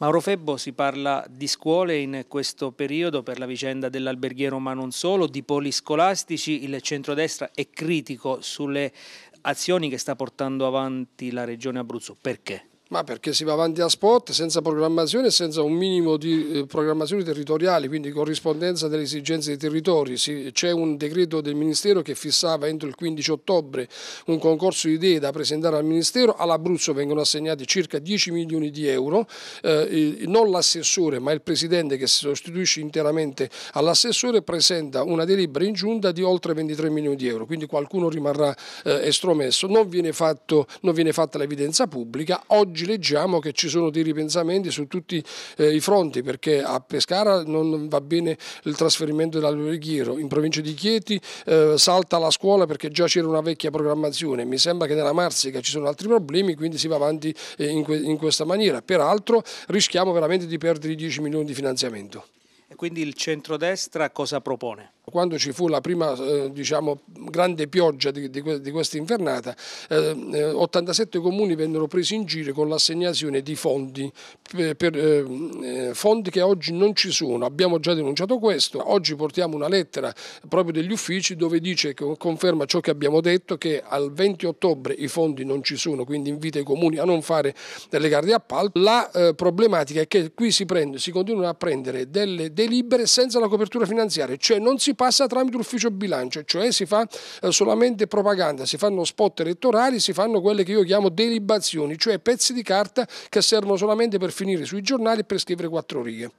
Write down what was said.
Mauro Febbo si parla di scuole in questo periodo per la vicenda dell'alberghiero ma non solo, di poli scolastici, il centrodestra è critico sulle azioni che sta portando avanti la regione Abruzzo, perché? Ma perché si va avanti a spot senza programmazione e senza un minimo di eh, programmazione territoriale, quindi corrispondenza delle esigenze dei territori. c'è un decreto del Ministero che fissava entro il 15 ottobre un concorso di idee da presentare al Ministero. All'Abruzzo vengono assegnati circa 10 milioni di euro. Eh, non l'assessore, ma il Presidente che si sostituisce interamente all'assessore presenta una delibera in giunta di oltre 23 milioni di euro, quindi qualcuno rimarrà eh, estromesso. Non viene, fatto, non viene fatta l'evidenza pubblica. Oggi oggi leggiamo che ci sono dei ripensamenti su tutti eh, i fronti perché a Pescara non va bene il trasferimento dell'alberghiero, in provincia di Chieti eh, salta la scuola perché già c'era una vecchia programmazione, mi sembra che nella Marsica ci sono altri problemi quindi si va avanti eh, in, que in questa maniera, peraltro rischiamo veramente di perdere i 10 milioni di finanziamento. E quindi il centrodestra cosa propone? quando ci fu la prima eh, diciamo, grande pioggia di, di, di questa infernata, eh, 87 eh, comuni vennero presi in giro con l'assegnazione di fondi, per, per eh, eh, fondi che oggi non ci sono, abbiamo già denunciato questo, oggi portiamo una lettera proprio degli uffici dove dice che conferma ciò che abbiamo detto, che al 20 ottobre i fondi non ci sono, quindi invita i comuni a non fare delle gare di appalto. La eh, problematica è che qui si, prende, si continuano a prendere delle delibere senza la copertura finanziaria, cioè non si passa tramite l'ufficio bilancio, cioè si fa eh, solamente propaganda, si fanno spot elettorali, si fanno quelle che io chiamo delibazioni, cioè pezzi di carta che servono solamente per finire sui giornali e per scrivere quattro righe.